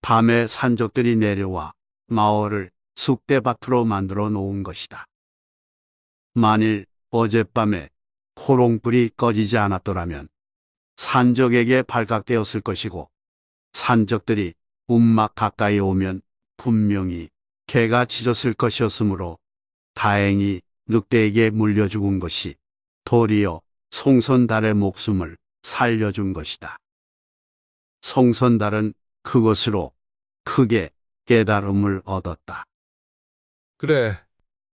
밤에 산적들이 내려와 마을을 숙대밭으로 만들어 놓은 것이다. 만일 어젯밤에 호롱불이 꺼지지 않았더라면 산적에게 발각되었을 것이고 산적들이 움막 가까이 오면 분명히 개가 짖었을 것이었으므로 다행히 늑대에게 물려 죽은 것이 도리어 송선달의 목숨을 살려준 것이다. 송선달은 그것으로 크게 깨달음을 얻었다. 그래,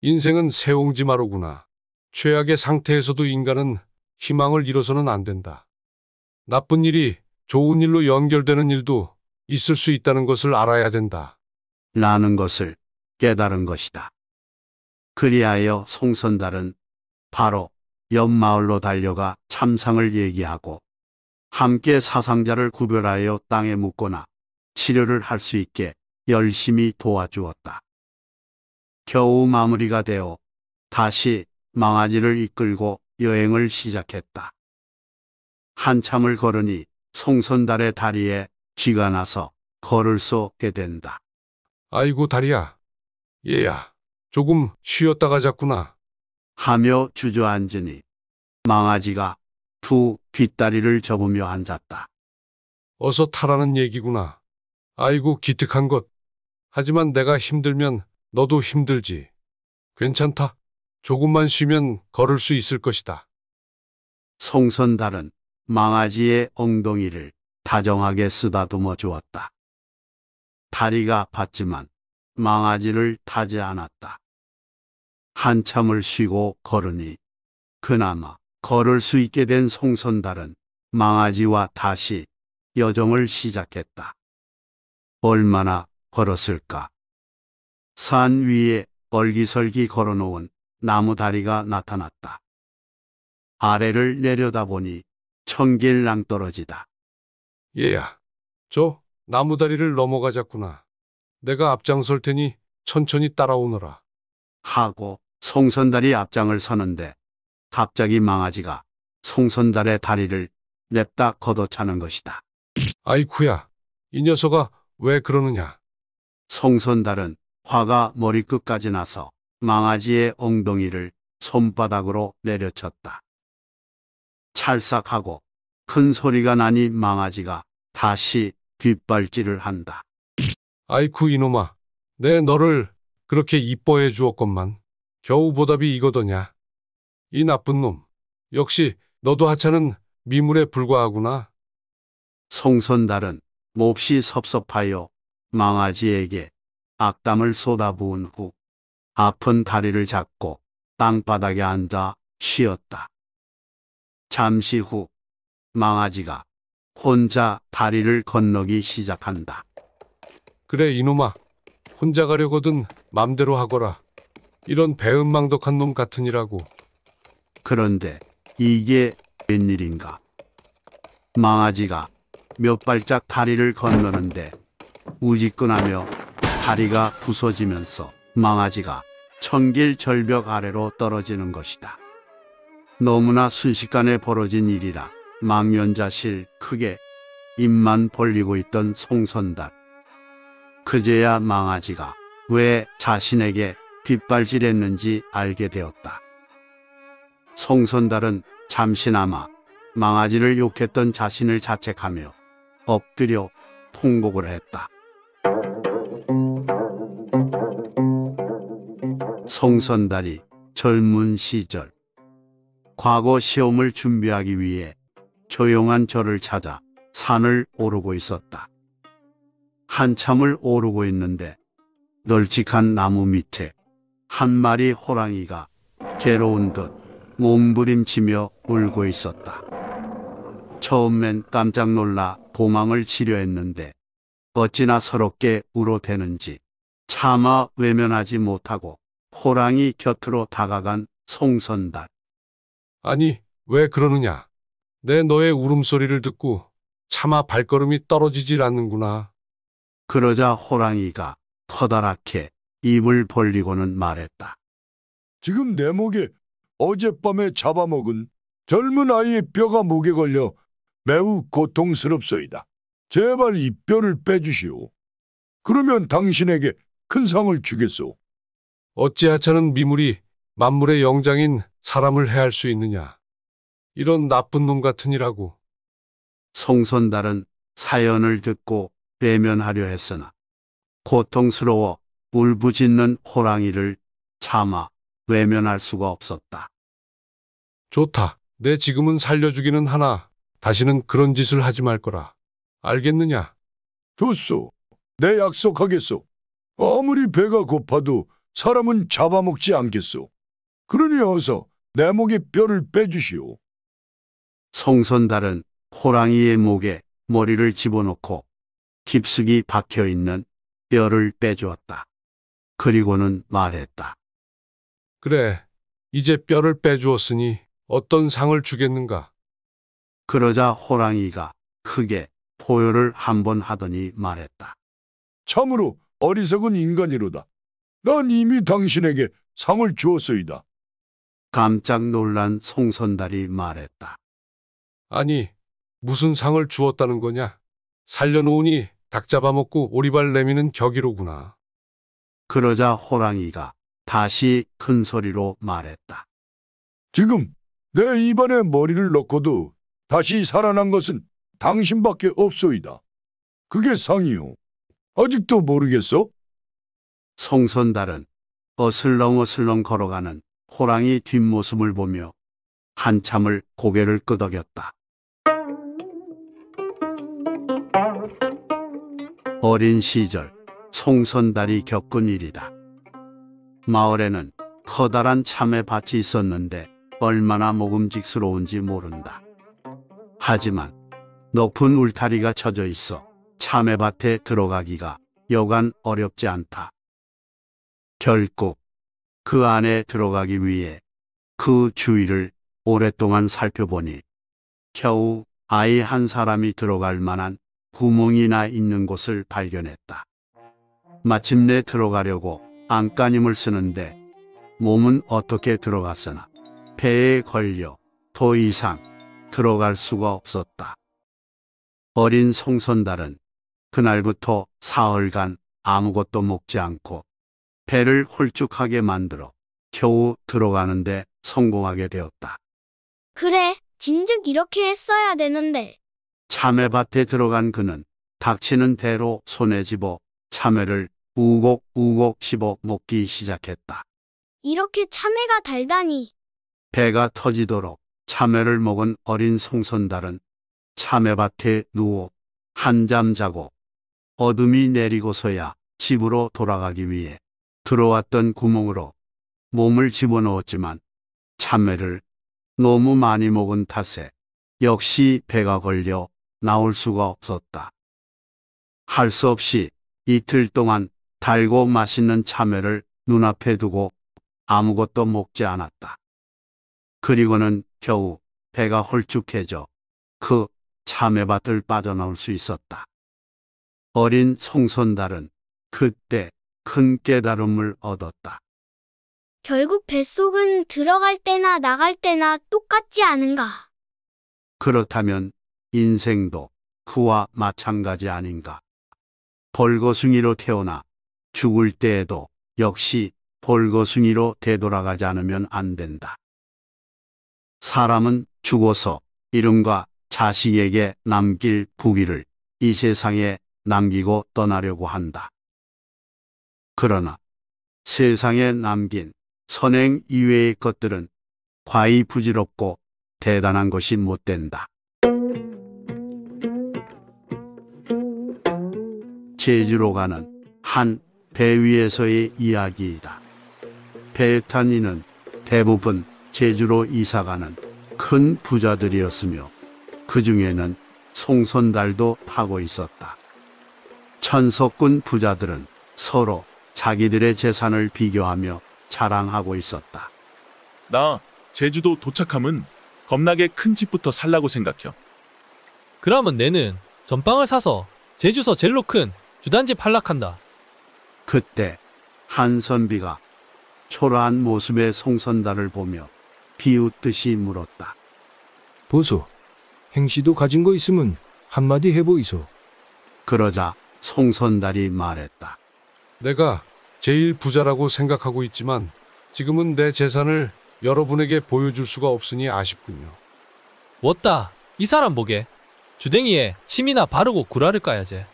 인생은 세옹지마로구나. 최악의 상태에서도 인간은 희망을 잃어서는 안 된다. 나쁜 일이 좋은 일로 연결되는 일도 있을 수 있다는 것을 알아야 된다. 라는 것을 깨달은 것이다. 그리하여 송선달은 바로 옆마을로 달려가 참상을 얘기하고 함께 사상자를 구별하여 땅에 묻거나 치료를 할 수 있게 열심히 도와주었다. 겨우 마무리가 되어 다시 망아지를 이끌고 여행을 시작했다. 한참을 걸으니 송선달의 다리에 쥐가 나서 걸을 수 없게 된다. 아이고 다리야. 얘야. 조금 쉬었다 가잤구나 하며 주저앉으니 망아지가 투 뒷다리를 접으며 앉았다. 어서 타라는 얘기구나. 아이고 기특한 것. 하지만 내가 힘들면 너도 힘들지. 괜찮다. 조금만 쉬면 걸을 수 있을 것이다. 송선달은 망아지의 엉덩이를 다정하게 쓰다듬어 주었다. 다리가 아팠지만 망아지를 타지 않았다. 한참을 쉬고 걸으니 그나마 걸을 수 있게 된 송선달은 망아지와 다시 여정을 시작했다. 얼마나 걸었을까? 산 위에 얼기설기 걸어놓은 나무 다리가 나타났다. 아래를 내려다보니 청길 낭떨어지다. 얘야, 저 나무다리를 넘어가자꾸나. 내가 앞장설 테니 천천히 따라오너라. 하고 송선달이 앞장을 서는데 갑자기 망아지가 송선달의 다리를 냅다 걷어차는 것이다. 아이쿠야, 이 녀석아 왜 그러느냐? 송선달은 화가 머리끝까지 나서 망아지의 엉덩이를 손바닥으로 내려쳤다. 찰싹하고 큰 소리가 나니 망아지가 다시 뒷발질을 한다. 아이쿠 이놈아, 내 너를 그렇게 이뻐해 주었건만 겨우 보답이 이거더냐. 이 나쁜 놈. 역시 너도 하찮은 미물에 불과하구나. 송선달은 몹시 섭섭하여 망아지에게 악담을 쏟아부은 후 아픈 다리를 잡고 땅바닥에 앉아 쉬었다. 잠시 후 망아지가 혼자 다리를 건너기 시작한다. 그래 이놈아 혼자 가려거든 맘대로 하거라. 이런 배은망덕한 놈 같으니라고. 그런데 이게 웬일인가? 망아지가 몇 발짝 다리를 건너는데 우지끈하며 다리가 부서지면서 망아지가 천길 절벽 아래로 떨어지는 것이다. 너무나 순식간에 벌어진 일이라 망연자실 크게 입만 벌리고 있던 송선달. 그제야 망아지가 왜 자신에게 뒷발질했는지 알게 되었다. 송선달은 잠시나마 망아지를 욕했던 자신을 자책하며 엎드려 통곡을 했다. 송선달이 젊은 시절 과거 시험을 준비하기 위해 조용한 절을 찾아 산을 오르고 있었다. 한참을 오르고 있는데 널찍한 나무 밑에 한 마리 호랑이가 괴로운 듯 몸부림치며 울고 있었다. 처음엔 깜짝 놀라 도망을 치려했는데 어찌나 서럽게 울어대는지 차마 외면하지 못하고 호랑이 곁으로 다가간 송선달. 아니, 왜 그러느냐? 내 너의 울음소리를 듣고 차마 발걸음이 떨어지질 않는구나. 그러자 호랑이가 커다랗게 입을 벌리고는 말했다. 지금 내 목에 어젯밤에 잡아먹은 젊은 아이의 뼈가 목에 걸려 매우 고통스럽소이다. 제발 이 뼈를 빼주시오. 그러면 당신에게 큰 상을 주겠소. 어찌하차는 미물이 만물의 영장인 사람을 해할 수 있느냐. 이런 나쁜 놈 같으니라고. 송선달은 사연을 듣고 외면하려 했으나 고통스러워 울부짖는 호랑이를 참아 외면할 수가 없었다. 좋다. 내 지금은 살려주기는 하나. 다시는 그런 짓을 하지 말 거라. 알겠느냐? 좋소. 내 약속하겠소. 아무리 배가 고파도 사람은 잡아먹지 않겠소. 그러니 어서 내 목에 뼈를 빼주시오. 송선달은 호랑이의 목에 머리를 집어넣고 깊숙이 박혀 있는 뼈를 빼주었다. 그리고는 말했다. 그래, 이제 뼈를 빼주었으니 어떤 상을 주겠는가? 그러자 호랑이가 크게 포효를 한 번 하더니 말했다. 참으로 어리석은 인간이로다. 난 이미 당신에게 상을 주었소이다. 깜짝 놀란 송선달이 말했다. 아니, 무슨 상을 주었다는 거냐? 살려놓으니 닭 잡아먹고 오리발 내미는 격이로구나. 그러자 호랑이가 다시 큰 소리로 말했다. 지금 내 입안에 머리를 넣고도 다시 살아난 것은 당신밖에 없소이다. 그게 상이오 아직도 모르겠어? 송선달은 어슬렁어슬렁 걸어가는 호랑이 뒷모습을 보며 한참을 고개를 끄덕였다. 어린 시절 송선달이 겪은 일이다. 마을에는 커다란 참외밭이 있었는데 얼마나 먹음직스러운지 모른다. 하지만 높은 울타리가 쳐져 있어 참외밭에 들어가기가 여간 어렵지 않다. 결국 그 안에 들어가기 위해 그 주위를 오랫동안 살펴보니 겨우 아이 한 사람이 들어갈 만한 구멍이나 있는 곳을 발견했다. 마침내 들어가려고 안간힘을 쓰는데 몸은 어떻게 들어갔으나 배에 걸려 더 이상 들어갈 수가 없었다. 어린 송선달은 그날부터 사흘간 아무것도 먹지 않고 배를 홀쭉하게 만들어 겨우 들어가는데 성공하게 되었다. 그래, 진즉 이렇게 했어야 되는데. 참외밭에 들어간 그는 닥치는 대로 손에 집어 참외를 우곡우곡 씹어 먹기 시작했다. 이렇게 참외가 달다니. 배가 터지도록 참외를 먹은 어린 송선달은 참외밭에 누워 한잠 자고 어둠이 내리고서야 집으로 돌아가기 위해 들어왔던 구멍으로 몸을 집어넣었지만 참외를 너무 많이 먹은 탓에 역시 배가 걸려 나올 수가 없었다. 할 수 없이 이틀 동안 달고 맛있는 참외를 눈앞에 두고 아무것도 먹지 않았다. 그리고는 겨우 배가 홀쭉해져 그 참외밭을 빠져나올 수 있었다. 어린 송선달은 그때 큰 깨달음을 얻었다. 결국 뱃속은 들어갈 때나 나갈 때나 똑같지 않은가. 그렇다면 인생도 그와 마찬가지 아닌가. 벌거숭이로 태어나 죽을 때에도 역시 벌거숭이로 되돌아가지 않으면 안 된다. 사람은 죽어서 이름과 자식에게 남길 부귀를 이 세상에 남기고 떠나려고 한다. 그러나 세상에 남긴 선행 이외의 것들은 과히 부질없고 대단한 것이 못 된다. 제주로 가는 한 배 위에서의 이야기이다. 배에 탄 이는 대부분 제주로 이사가는 큰 부자들이었으며 그 중에는 송선달도 파고 있었다. 천석군 부자들은 서로 자기들의 재산을 비교하며 자랑하고 있었다. 나 제주도 도착함은 겁나게 큰 집부터 살라고 생각해. 그러면 내는 전방을 사서 제주서 젤로 큰 주단집 한락한다. 그때 한선비가 초라한 모습의 송선달을 보며 비웃듯이 물었다. 보소. 행시도 가진 거 있으면 한마디 해보이소. 그러자 송선달이 말했다. 내가 제일 부자라고 생각하고 있지만 지금은 내 재산을 여러분에게 보여줄 수가 없으니 아쉽군요. 왔다. 이 사람 보게. 주댕이에 침이나 바르고 구라를 까야지.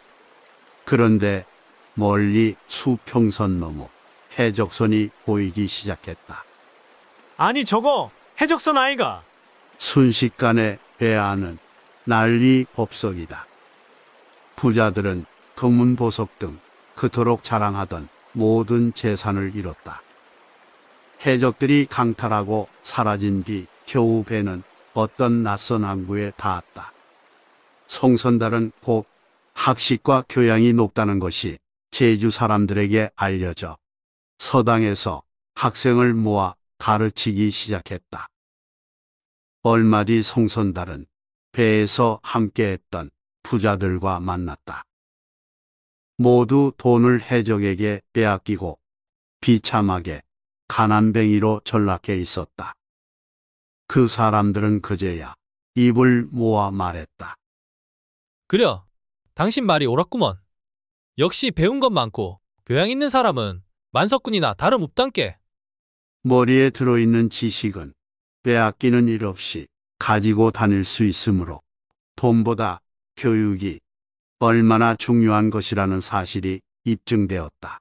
그런데 멀리 수평선 너머 해적선이 보이기 시작했다. 아니 저거 해적선 아이가 순식간에 배아는 난리 법석이다. 부자들은 금문보석 등 그토록 자랑하던 모든 재산을 잃었다. 해적들이 강탈하고 사라진 뒤 겨우 배는 어떤 낯선 항구에 닿았다. 송선달은 곧 학식과 교양이 높다는 것이 제주 사람들에게 알려져 서당에서 학생을 모아 가르치기 시작했다. 얼마 뒤 송선달은 배에서 함께했던 부자들과 만났다. 모두 돈을 해적에게 빼앗기고 비참하게 가난뱅이로 전락해 있었다. 그 사람들은 그제야 입을 모아 말했다. 그려, 당신 말이 옳았구먼. 역시 배운 것 많고 교양 있는 사람은 만석군이나 다름없단께. 머리에 들어있는 지식은 빼앗기는 일 없이 가지고 다닐 수 있으므로 돈보다 교육이 얼마나 중요한 것이라는 사실이 입증되었다.